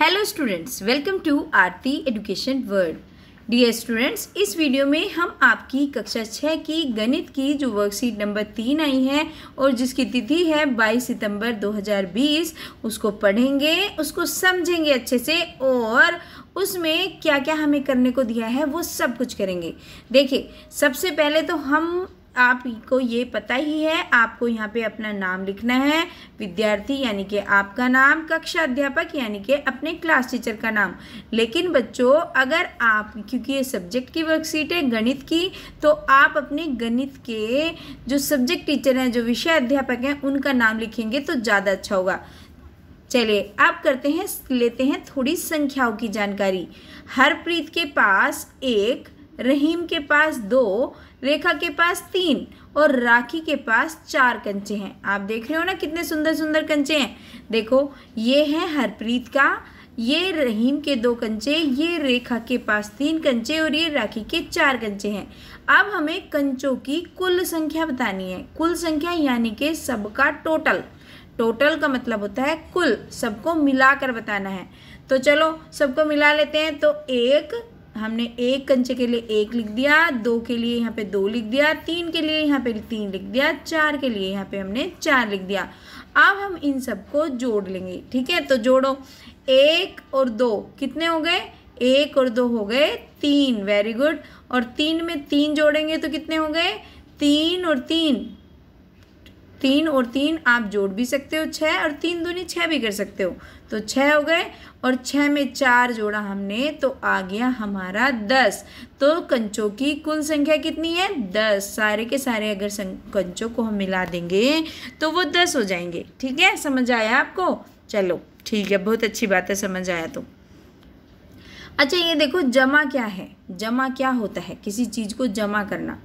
hello students welcome to Aarti education world dear students इस video में हम आपकी कक्षा छः की गणित की जो वर्कशीट नंबर तीन आई है और जिसकी तिथि है 22 सितंबर 2020 उसको पढ़ेंगे उसको समझेंगे अच्छे से और उसमें क्या क्या हमें करने को दिया है वो सब कुछ करेंगे देखिए सबसे पहले तो हम आपको ये पता ही है आपको यहाँ पे अपना नाम लिखना है विद्यार्थी यानी कि आपका नाम कक्षा अध्यापक यानी कि अपने क्लास टीचर का नाम लेकिन बच्चों अगर आप क्योंकि ये सब्जेक्ट की वर्कशीट है गणित की तो आप अपने गणित के जो सब्जेक्ट टीचर हैं जो विषय अध्यापक हैं उनका नाम लिखेंगे तो ज़्यादा अच्छा होगा चलिए आप करते हैं लेते हैं थोड़ी संख्याओं की जानकारी हरप्रीत के पास एक रहीम के पास दो रेखा के पास तीन और राखी के पास चार कंचे हैं आप देख रहे हो ना कितने सुंदर सुंदर कंचे हैं देखो ये है हरप्रीत का ये रहीम के दो कंचे ये रेखा के पास तीन कंचे और ये राखी के चार कंचे हैं अब हमें कंचों की कुल संख्या बतानी है कुल संख्या यानी कि सबका टोटल टोटल का मतलब होता है कुल सबको मिलाकर बताना है तो चलो सबको मिला लेते हैं तो एक हमने एक कंचे के लिए एक लिख दिया दो के लिए यहाँ पे दो लिख दिया तीन के लिए यहाँ पे तीन लिख दिया चार के लिए यहाँ पे हमने चार लिख दिया अब हम इन सबको जोड़ लेंगे ठीक है तो जोड़ो एक और दो कितने हो गए एक और दो हो गए तीन वेरी गुड और तीन में तीन जोड़ेंगे तो कितने हो गए तीन और तीन तीन और तीन आप जोड़ भी सकते हो छः और तीन दूनी छः भी कर सकते हो तो छः हो गए और छः में चार जोड़ा हमने तो आ गया हमारा दस तो कंचों की कुल संख्या कितनी है दस सारे के सारे अगर कंचों को हम मिला देंगे तो वो दस हो जाएंगे ठीक है समझ आया आपको चलो ठीक है बहुत अच्छी बात है समझ आया तो अच्छा ये देखो जमा क्या है जमा क्या होता है किसी चीज़ को जमा करना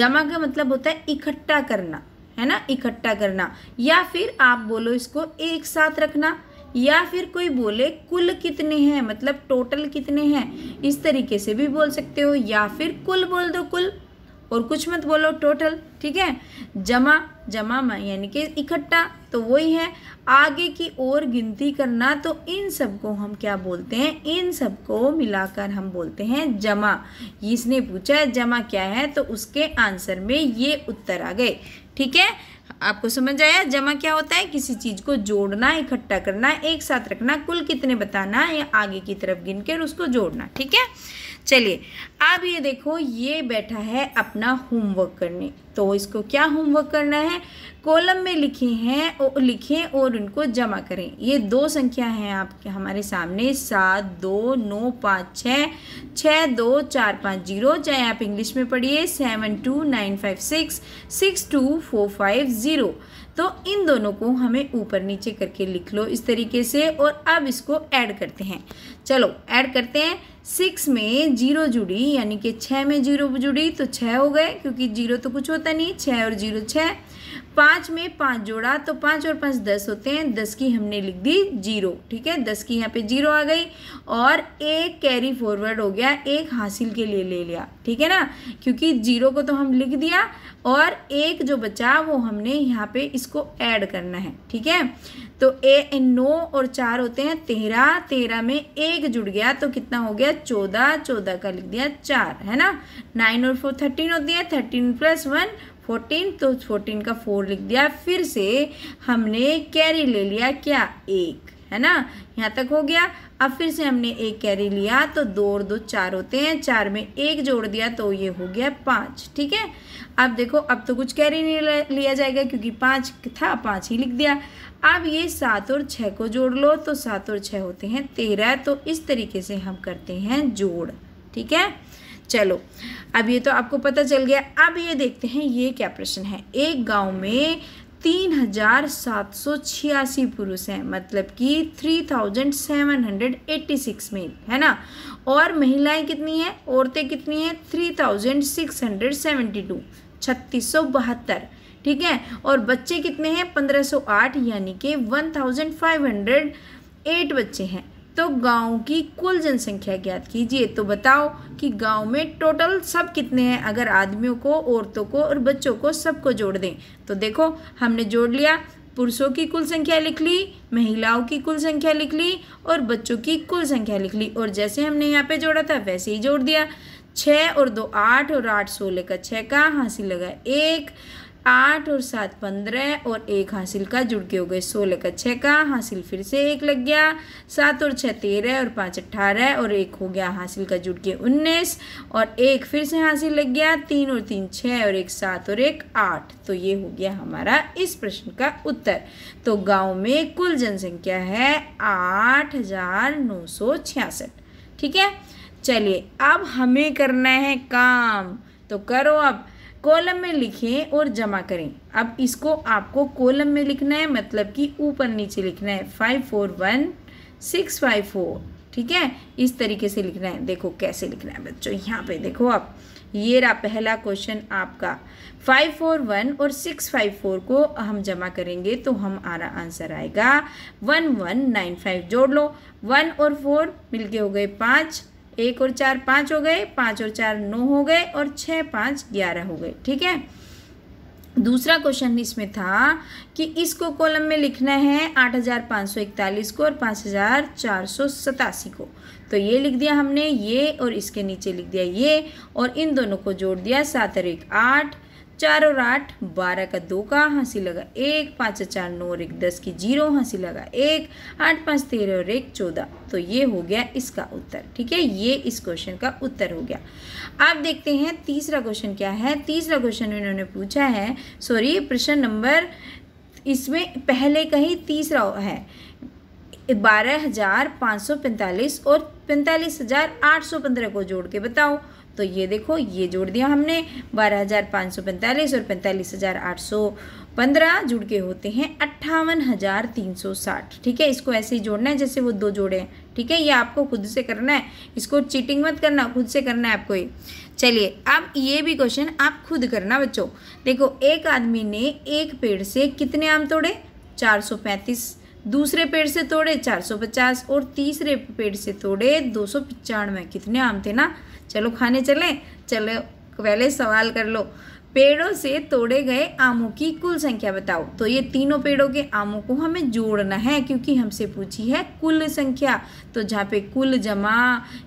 जमा का मतलब होता है इकट्ठा करना है ना इकट्ठा करना या फिर आप बोलो इसको एक साथ रखना या फिर कोई बोले कुल कितने हैं मतलब टोटल कितने हैं इस तरीके से भी बोल सकते हो या फिर कुल बोल दो कुल और कुछ मत बोलो टोटल ठीक है जमा जमा यानी कि इकट्ठा तो वही है आगे की ओर गिनती करना तो इन सब को हम क्या बोलते हैं इन सब को मिलाकर हम बोलते हैं जमा इसने पूछा है जमा क्या है तो उसके आंसर में ये उत्तर आ गए ठीक है आपको समझ आया जमा क्या होता है किसी चीज़ को जोड़ना इकट्ठा करना एक साथ रखना कुल कितने बताना या आगे की तरफ गिन कर उसको जोड़ना ठीक है चलिए अब ये देखो ये बैठा है अपना होमवर्क करने तो इसको क्या होमवर्क करना है कॉलम में लिखे हैं लिखें और उनको जमा करें ये दो संख्या हैं आपके हमारे सामने सात दो नौ पाँच छः छः दो चार पाँच जीरो चाहे आप इंग्लिश में पढ़िए seven two nine five six six two four five zero तो इन दोनों को हमें ऊपर नीचे करके लिख लो इस तरीके से और अब इसको ऐड करते हैं चलो ऐड करते हैं सिक्स में जीरो जुड़ी यानी कि छः में जीरो जुड़ी तो छः हो गए क्योंकि जीरो तो कुछ होता नहीं छः और जीरो छः पाँच में पाँच जोड़ा तो पाँच और पाँच दस होते हैं दस की हमने लिख दी जीरो ठीक है दस की यहाँ पे जीरो आ गई और एक कैरी फॉरवर्ड हो गया एक हासिल के लिए ले लिया ठीक है ना क्योंकि जीरो को तो हम लिख दिया और एक जो बचा वो हमने यहाँ पे इसको ऐड करना है ठीक है तो ए नौ और चार होते हैं तेरह तेरह में एक जुड़ गया तो कितना हो गया चौदह चौदह का लिख दिया चार है ना नाइन और फोर थर्टीन होती है थर्टीन प्लस वन फोर्टीन तो फोर्टीन का फोर लिख दिया फिर से हमने कैरी ले लिया क्या एक है ना यहाँ तक हो गया अब फिर से हमने एक कैरी लिया तो दो और दो चार होते हैं चार में एक जोड़ दिया तो ये हो गया पाँच ठीक है अब देखो अब तो कुछ कैरी नहीं लिया जाएगा क्योंकि पाँच था पाँच ही लिख दिया अब ये सात और छः को जोड़ लो तो सात और छः होते हैं तेरह तो इस तरीके से हम करते हैं जोड़ ठीक है चलो अब ये तो आपको पता चल गया अब ये देखते हैं ये क्या प्रश्न है एक गांव में तीन हजार सात सौ छियासी पुरुष हैं मतलब कि three thousand seven hundred eighty six male है ना और महिलाएं कितनी हैं औरतें कितनी हैं three thousand six hundred seventy two छत्तीस सौ बहत्तर ठीक है और बच्चे कितने हैं पंद्रह सौ आठ यानी कि one thousand five hundred eight बच्चे हैं तो गांव की कुल जनसंख्या ज्ञात कीजिए तो बताओ कि गांव में टोटल सब कितने हैं अगर आदमियों को औरतों को और बच्चों को सबको जोड़ दें तो देखो हमने जोड़ लिया पुरुषों की कुल संख्या लिख ली महिलाओं की कुल संख्या लिख ली और बच्चों की कुल संख्या लिख ली और जैसे हमने यहाँ पे जोड़ा था वैसे ही जोड़ दिया छः और दो आठ और आठ सोलह का छः का हाँसी लगा एक आठ और सात पंद्रह और एक हासिल का जुड़ के हो गए सोलह का छः का हासिल फिर से एक लग गया सात और छः तेरह और पाँच अट्ठारह और एक हो गया हासिल का जुड़ के उन्नीस और एक फिर से हासिल लग गया तीन और तीन छः और एक सात और एक आठ तो ये हो गया हमारा इस प्रश्न का उत्तर तो गाँव में कुल जनसंख्या है आठ हज़ार नौ सौ छियासठ ठीक है चलिए अब हमें करना है काम तो करो अब कॉलम में लिखें और जमा करें अब इसको आपको कॉलम में लिखना है मतलब कि ऊपर नीचे लिखना है five four one six five four ठीक है इस तरीके से लिखना है देखो कैसे लिखना है बच्चों यहाँ पे देखो आप ये रहा पहला क्वेश्चन आपका फाइव फोर वन और सिक्स फाइव फोर को हम जमा करेंगे तो हम आरा आंसर आएगा वन वन नाइन फाइव जोड़ लो वन और फोर मिलके हो गए पाँच एक और चार पाँच हो गए पाँच और चार नौ हो गए और छः पाँच ग्यारह हो गए ठीक है दूसरा क्वेश्चन इसमें था कि इसको कॉलम में लिखना है आठ हज़ार पाँच सौ इकतालीस को और पाँच हज़ार चार सौ सतासी को तो ये लिख दिया हमने ये और इसके नीचे लिख दिया ये और इन दोनों को जोड़ दिया सात और एक आठ चार और आठ बारह का दो का हंसी लगा एक पाँच चार नौ और एक दस की जीरो हंसी लगा एक आठ पाँच तेरह और एक चौदह तो ये हो गया इसका उत्तर ठीक है ये इस क्वेश्चन का उत्तर हो गया आप देखते हैं तीसरा क्वेश्चन क्या है तीसरा क्वेश्चन इन्होंने पूछा है सॉरी प्रश्न नंबर इसमें पहले कहीं तीसरा है बारह हज़ार पाँच सौ पैंतालीस और पैंतालीस हज़ार आठ सौ पंद्रह को जोड़ के बताओ तो ये देखो ये जोड़ दिया हमने बारह हज़ार पाँच सौ पैंतालीस और पैंतालीस हज़ार आठ सौ पंद्रह जुड़ के होते हैं अट्ठावन हज़ार तीन सौ साठ ठीक है इसको ऐसे ही जोड़ना है जैसे वो दो जोड़े हैं ठीक है ये आपको खुद से करना है इसको चीटिंग मत करना खुद से करना है आपको ये चलिए अब ये भी क्वेश्चन आप खुद करना बच्चों देखो एक आदमी ने एक पेड़ से कितने आम तोड़े चार सौ पैंतीस दूसरे पेड़ से तोड़े चार सौ पचास और तीसरे पेड़ से तोड़े दो सौ पचानवे कितने आम थे ना चलो खाने चलें चलो पहले सवाल कर लो पेड़ों से तोड़े गए आमों की कुल संख्या बताओ तो ये तीनों पेड़ों के आमों को हमें जोड़ना है क्योंकि हमसे पूछी है कुल संख्या तो जहाँ पे कुल जमा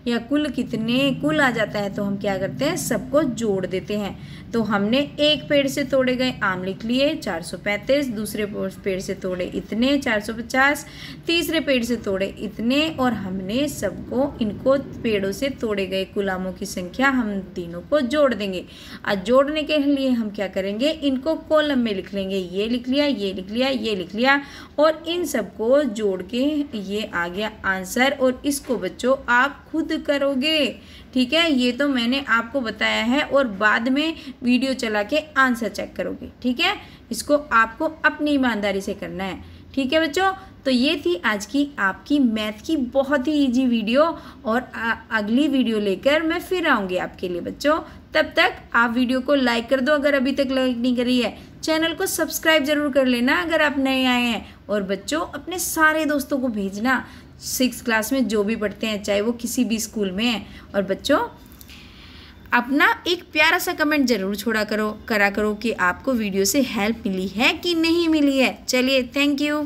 या कुल कितने कुल आ जाता है तो हम क्या करते हैं सबको जोड़ देते हैं तो हमने एक पेड़ से तोड़े गए आम लिख लिए 435 दूसरे पेड़ से तोड़े इतने 450 तीसरे पेड़ से तोड़े इतने और हमने सबको इनको पेड़ों से तोड़े गए कुल आमों की संख्या हम तीनों को जोड़ देंगे और जोड़ने के लिए हम क्या करेंगे इनको कॉलम में लिख लेंगे ये लिख लिया ये लिख लिया ये लिख लिया और इन सबको जोड़ के ये आ गया आंसर और इसको बच्चों आप खुद करोगे ठीक है ये तो मैंने आपको बताया है और बाद में वीडियो चला के आंसर चेक करोगे ठीक है इसको आपको अपनी ईमानदारी से करना है ठीक है बच्चों तो ये थी आज की आपकी मैथ की बहुत ही इजी वीडियो और आ, अगली वीडियो लेकर मैं फिर आऊँगी आपके लिए बच्चों तब तक आप वीडियो को लाइक कर दो अगर अभी तक लाइक नहीं करी है चैनल को सब्सक्राइब जरूर कर लेना अगर आप नए आए हैं और बच्चों अपने सारे दोस्तों को भेजना सिक्स क्लास में जो भी पढ़ते हैं चाहे वो किसी भी स्कूल में हैं और बच्चों अपना एक प्यारा सा कमेंट ज़रूर छोड़ा करो करा करो कि आपको वीडियो से हेल्प मिली है कि नहीं मिली है चलिए थैंक यू